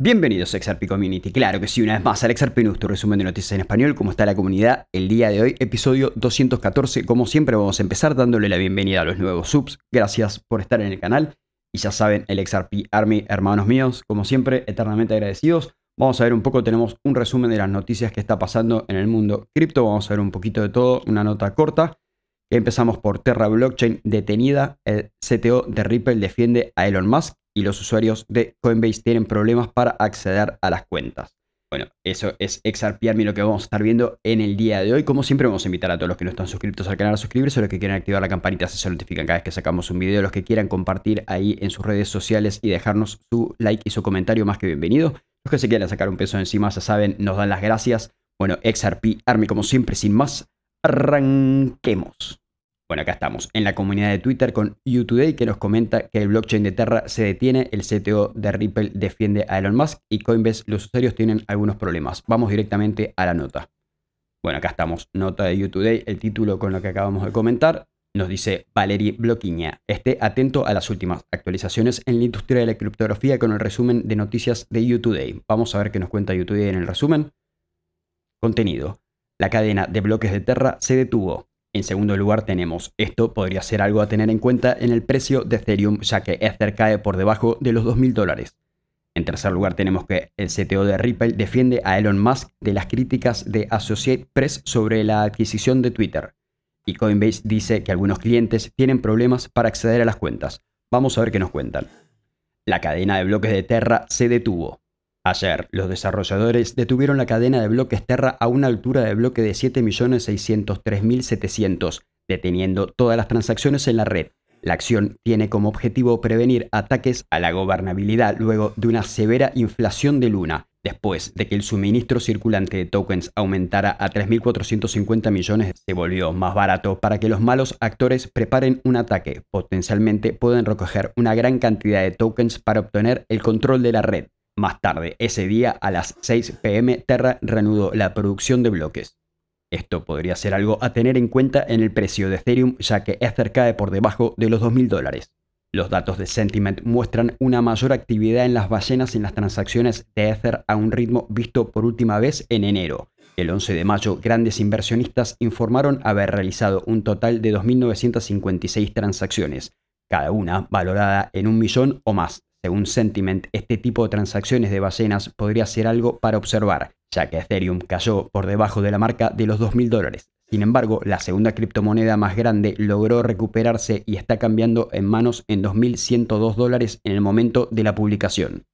Bienvenidos a XRP Community, claro que sí, una vez más al XRP tu resumen de noticias en español, cómo está la comunidad el día de hoy, episodio 214, como siempre vamos a empezar dándole la bienvenida a los nuevos subs, gracias por estar en el canal y ya saben, el XRP Army, hermanos míos, como siempre, eternamente agradecidos. Vamos a ver un poco, tenemos un resumen de las noticias que está pasando en el mundo cripto. Vamos a ver un poquito de todo, una nota corta. Empezamos por Terra Blockchain detenida. El CTO de Ripple defiende a Elon Musk y los usuarios de Coinbase tienen problemas para acceder a las cuentas. Bueno, eso es exarpiarme lo que vamos a estar viendo en el día de hoy. Como siempre, vamos a invitar a todos los que no están suscritos al canal a suscribirse, los que quieran activar la campanita se, se notifican cada vez que sacamos un video, los que quieran compartir ahí en sus redes sociales y dejarnos su like y su comentario, más que bienvenido. Los que se quieran sacar un peso encima, ya saben, nos dan las gracias. Bueno, XRP, Army, como siempre, sin más, arranquemos. Bueno, acá estamos, en la comunidad de Twitter con U2Day que nos comenta que el blockchain de Terra se detiene, el CTO de Ripple defiende a Elon Musk y Coinbase, los usuarios tienen algunos problemas. Vamos directamente a la nota. Bueno, acá estamos, nota de Today, el título con lo que acabamos de comentar. Nos dice Valery Bloquiña, esté atento a las últimas actualizaciones en la industria de la criptografía con el resumen de noticias de u Vamos a ver qué nos cuenta YouTube en el resumen. Contenido. La cadena de bloques de Terra se detuvo. En segundo lugar tenemos, esto podría ser algo a tener en cuenta en el precio de Ethereum ya que Ether cae por debajo de los 2.000 dólares. En tercer lugar tenemos que el CTO de Ripple defiende a Elon Musk de las críticas de Associate Press sobre la adquisición de Twitter. Y Coinbase dice que algunos clientes tienen problemas para acceder a las cuentas. Vamos a ver qué nos cuentan. La cadena de bloques de Terra se detuvo. Ayer, los desarrolladores detuvieron la cadena de bloques Terra a una altura de bloque de 7.603.700, deteniendo todas las transacciones en la red. La acción tiene como objetivo prevenir ataques a la gobernabilidad luego de una severa inflación de Luna, Después de que el suministro circulante de tokens aumentara a 3.450 millones, se volvió más barato para que los malos actores preparen un ataque. Potencialmente pueden recoger una gran cantidad de tokens para obtener el control de la red. Más tarde, ese día, a las 6 pm, Terra reanudó la producción de bloques. Esto podría ser algo a tener en cuenta en el precio de Ethereum, ya que Ether cae por debajo de los 2.000 dólares. Los datos de Sentiment muestran una mayor actividad en las ballenas en las transacciones de Ether a un ritmo visto por última vez en enero. El 11 de mayo, grandes inversionistas informaron haber realizado un total de 2.956 transacciones, cada una valorada en un millón o más. Según Sentiment, este tipo de transacciones de ballenas podría ser algo para observar, ya que Ethereum cayó por debajo de la marca de los 2.000 dólares. Sin embargo, la segunda criptomoneda más grande logró recuperarse y está cambiando en manos en 2.102 dólares en el momento de la publicación.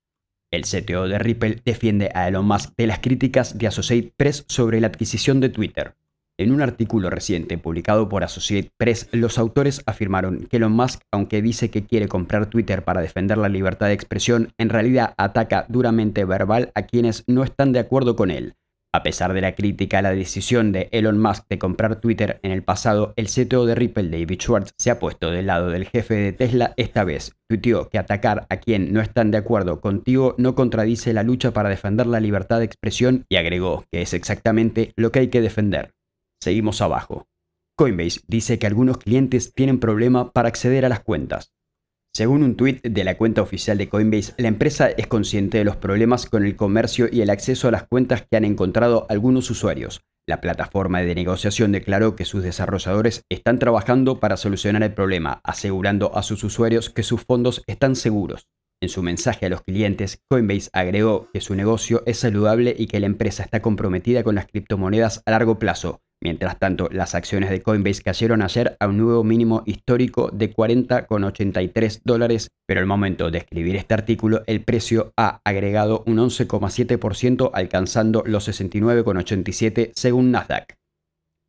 El CTO de Ripple defiende a Elon Musk de las críticas de Associate Press sobre la adquisición de Twitter. En un artículo reciente publicado por Associate Press, los autores afirmaron que Elon Musk, aunque dice que quiere comprar Twitter para defender la libertad de expresión, en realidad ataca duramente verbal a quienes no están de acuerdo con él, a pesar de la crítica a la decisión de Elon Musk de comprar Twitter en el pasado, el CTO de Ripple, David Schwartz, se ha puesto del lado del jefe de Tesla esta vez. Tuiteó que atacar a quien no están de acuerdo contigo no contradice la lucha para defender la libertad de expresión y agregó que es exactamente lo que hay que defender. Seguimos abajo. Coinbase dice que algunos clientes tienen problema para acceder a las cuentas. Según un tuit de la cuenta oficial de Coinbase, la empresa es consciente de los problemas con el comercio y el acceso a las cuentas que han encontrado algunos usuarios. La plataforma de negociación declaró que sus desarrolladores están trabajando para solucionar el problema, asegurando a sus usuarios que sus fondos están seguros. En su mensaje a los clientes, Coinbase agregó que su negocio es saludable y que la empresa está comprometida con las criptomonedas a largo plazo, Mientras tanto, las acciones de Coinbase cayeron ayer a un nuevo mínimo histórico de 40,83 dólares, pero al momento de escribir este artículo el precio ha agregado un 11,7% alcanzando los 69,87 según Nasdaq.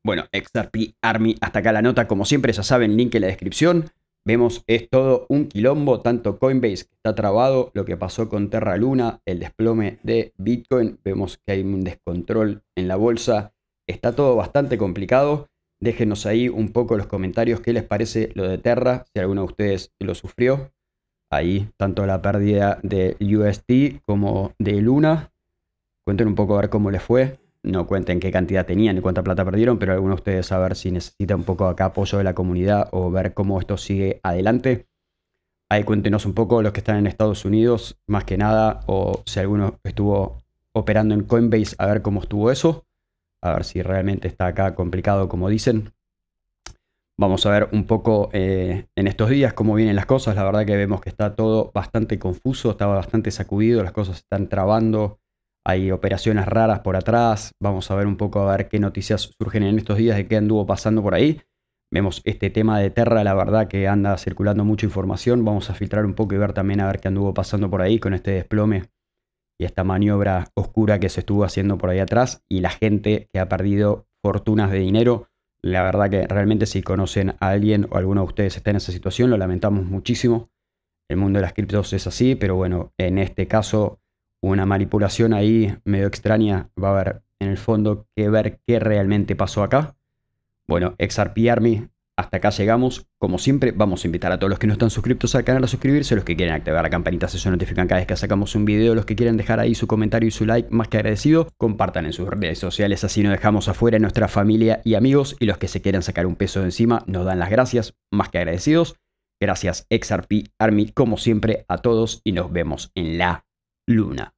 Bueno, XRP Army, hasta acá la nota, como siempre ya saben, link en la descripción. Vemos, es todo un quilombo, tanto Coinbase que está trabado, lo que pasó con Terra Luna, el desplome de Bitcoin, vemos que hay un descontrol en la bolsa Está todo bastante complicado. Déjenos ahí un poco los comentarios qué les parece lo de Terra, si alguno de ustedes lo sufrió. Ahí, tanto la pérdida de USD como de Luna. Cuenten un poco a ver cómo les fue. No cuenten qué cantidad tenían y cuánta plata perdieron, pero alguno de ustedes a ver si necesita un poco acá apoyo de la comunidad o ver cómo esto sigue adelante. Ahí cuéntenos un poco los que están en Estados Unidos, más que nada, o si alguno estuvo operando en Coinbase, a ver cómo estuvo eso a ver si realmente está acá complicado como dicen. Vamos a ver un poco eh, en estos días cómo vienen las cosas. La verdad que vemos que está todo bastante confuso, estaba bastante sacudido, las cosas están trabando, hay operaciones raras por atrás. Vamos a ver un poco a ver qué noticias surgen en estos días, de qué anduvo pasando por ahí. Vemos este tema de Terra, la verdad que anda circulando mucha información. Vamos a filtrar un poco y ver también a ver qué anduvo pasando por ahí con este desplome y esta maniobra oscura que se estuvo haciendo por ahí atrás y la gente que ha perdido fortunas de dinero. La verdad que realmente si conocen a alguien o alguno de ustedes está en esa situación, lo lamentamos muchísimo. El mundo de las criptos es así, pero bueno, en este caso una manipulación ahí medio extraña va a haber en el fondo que ver qué realmente pasó acá. Bueno, exarpiarme hasta acá llegamos. Como siempre, vamos a invitar a todos los que no están suscritos al canal a suscribirse, los que quieren activar la campanita se notifican cada vez que sacamos un video, los que quieren dejar ahí su comentario y su like, más que agradecido, compartan en sus redes sociales, así no dejamos afuera a nuestra familia y amigos, y los que se quieran sacar un peso de encima, nos dan las gracias, más que agradecidos. Gracias XRP Army, como siempre, a todos y nos vemos en la luna.